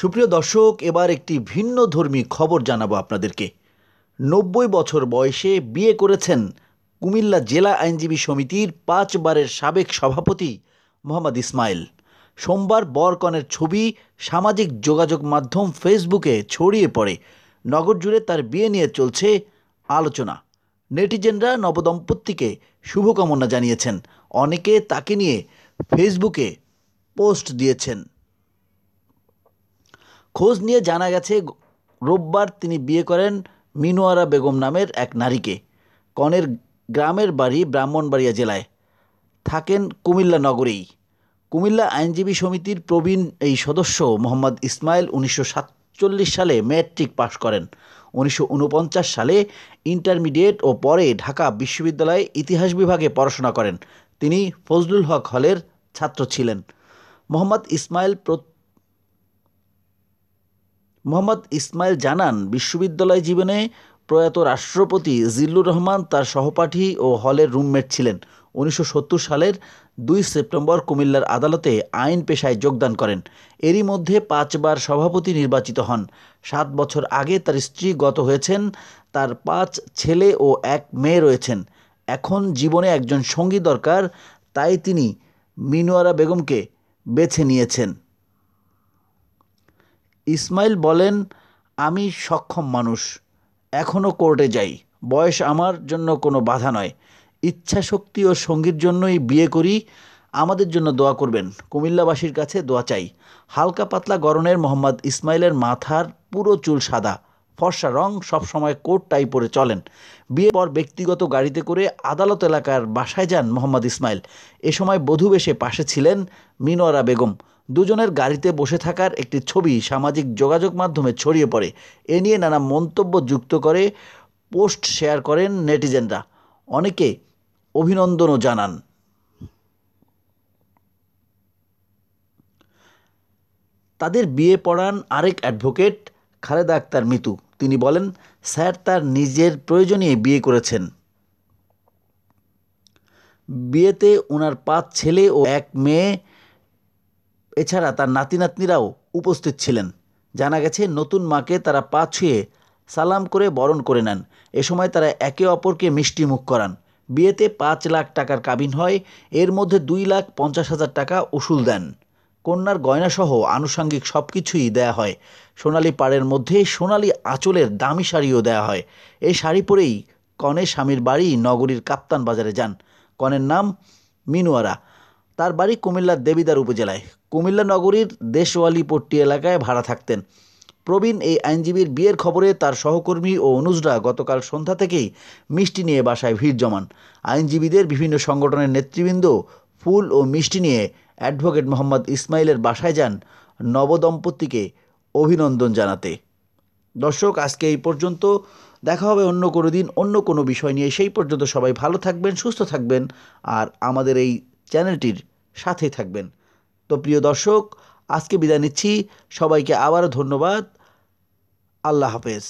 সুপ্রিয় দর্শক এবার একটি ভিন্ন ধর্মী খবর জানাবো আপনাদেরকে নব্বই বছর বয়সে বিয়ে করেছেন কুমিল্লা জেলা আইনজীবী সমিতির পাঁচবারের সাবেক সভাপতি মোহাম্মদ ইসমাইল সোমবার বরকনের ছবি সামাজিক যোগাযোগ মাধ্যম ফেসবুকে ছড়িয়ে পড়ে নগর জুড়ে তার বিয়ে নিয়ে চলছে আলোচনা নেটিজেনরা নবদম্পতিকে শুভকামনা জানিয়েছেন অনেকে তাকে নিয়ে ফেসবুকে পোস্ট দিয়েছেন খোঁজ নিয়ে জানা গেছে রোববার তিনি বিয়ে করেন মিনোয়ারা বেগম নামের এক নারীকে কনের গ্রামের বাড়ি ব্রাহ্মণবাড়িয়া জেলায় থাকেন কুমিল্লা নগরেই কুমিল্লা আইনজীবী সমিতির প্রবীণ এই সদস্য মোহাম্মদ ইসমাইল উনিশশো সালে ম্যাট্রিক পাশ করেন উনিশশো সালে ইন্টারমিডিয়েট ও পরে ঢাকা বিশ্ববিদ্যালয়ে ইতিহাস বিভাগে পড়াশোনা করেন তিনি ফজলুল হক হলের ছাত্র ছিলেন মোহাম্মদ ইসমাইল মোহাম্মদ ইসমাইল জানান বিশ্ববিদ্যালয় জীবনে প্রয়াত রাষ্ট্রপতি জিল্লুর রহমান তার সহপাঠী ও হলের রুমমেট ছিলেন উনিশশো সালের দুই সেপ্টেম্বর কুমিল্লার আদালতে আইন পেশায় যোগদান করেন এরই মধ্যে পাঁচবার সভাপতি নির্বাচিত হন সাত বছর আগে তার স্ত্রী গত হয়েছেন তার পাঁচ ছেলে ও এক মেয়ে রয়েছেন এখন জীবনে একজন সঙ্গী দরকার তাই তিনি মিনোয়ারা বেগমকে বেছে নিয়েছেন ইসমাইল বলেন আমি সক্ষম মানুষ এখনও কোর্টে যাই বয়স আমার জন্য কোনো বাধা নয় ইচ্ছা শক্তি ও সঙ্গীর জন্যই বিয়ে করি আমাদের জন্য দোয়া করবেন কুমিল্লাবাসীর কাছে দোয়া চাই হালকা পাতলা গরনের মোহাম্মদ ইসমাইলের মাথার পুরো চুল সাদা ফর্সা রং সবসময় কোট টাই পরে চলেন বিয়ের পর ব্যক্তিগত গাড়িতে করে আদালত এলাকার বাসায় যান মোহাম্মদ ইসমাইল এ সময় বধূবেশে পাশে ছিলেন মিনোয়ারা বেগম দুজনের গাড়িতে বসে থাকার একটি ছবি সামাজিক যোগাযোগ মাধ্যমে ছড়িয়ে পড়ে এ নিয়ে নানা মন্তব্য যুক্ত করে পোস্ট শেয়ার করেন নেটিজেনরা অনেকে অভিনন্দনও জানান তাদের বিয়ে পড়ান আরেক অ্যাডভোকেট খালেদা আক্তার মিতু তিনি বলেন স্যার তার নিজের প্রয়োজনীয় বিয়ে করেছেন বিয়েতে ওনার পাঁচ ছেলে ও এক মেয়ে এছাড়া তার নাতি নাতনিরাও উপস্থিত ছিলেন জানা গেছে নতুন মাকে তারা পা ছুঁয়ে সালাম করে বরণ করে নেন এ সময় তারা একে অপরকে মিষ্টি মুখ করান বিয়েতে পাঁচ লাখ টাকার কাবিন হয় এর মধ্যে দুই লাখ পঞ্চাশ হাজার টাকা ওষুল দেন কন্যার গয়নাসহ আনুষঙ্গিক সব কিছুই দেয়া হয় সোনালি পাড়ের মধ্যে সোনালি আঁচলের দামি শাড়িও দেয়া হয় এই শাড়ি পরেই কনে স্বামীর বাড়ি নগরীর কাপ্তান বাজারে যান কনের নাম মিনুয়ারা তার বাড়ি কুমিল্লার দেবিদার উপজেলায় কুমিল্লা নগরীর দেশওয়ালি পট্টি এলাকায় ভাড়া থাকতেন প্রবীণ এই আইনজীবীর বিয়ের খবরে তার সহকর্মী ও অনুজরা গতকাল সন্ধ্যা থেকেই মিষ্টি নিয়ে বাসায় ভিড় জমান আইনজীবীদের বিভিন্ন সংগঠনের নেতৃবৃন্দ ফুল ও মিষ্টি নিয়ে অ্যাডভোকেট মোহাম্মদ ইসমাইলের বাসায় যান নবদম্পতিকে অভিনন্দন জানাতে দর্শক আজকে এই পর্যন্ত দেখা হবে অন্য কোনো দিন অন্য কোনো বিষয় নিয়ে সেই পর্যন্ত সবাই ভালো থাকবেন সুস্থ থাকবেন আর আমাদের এই চ্যানেলটির সাথেই থাকবেন তো প্রিয় দর্শক আজকে বিদায় নিচ্ছি সবাইকে আবারও ধন্যবাদ আল্লাহ হাফেজ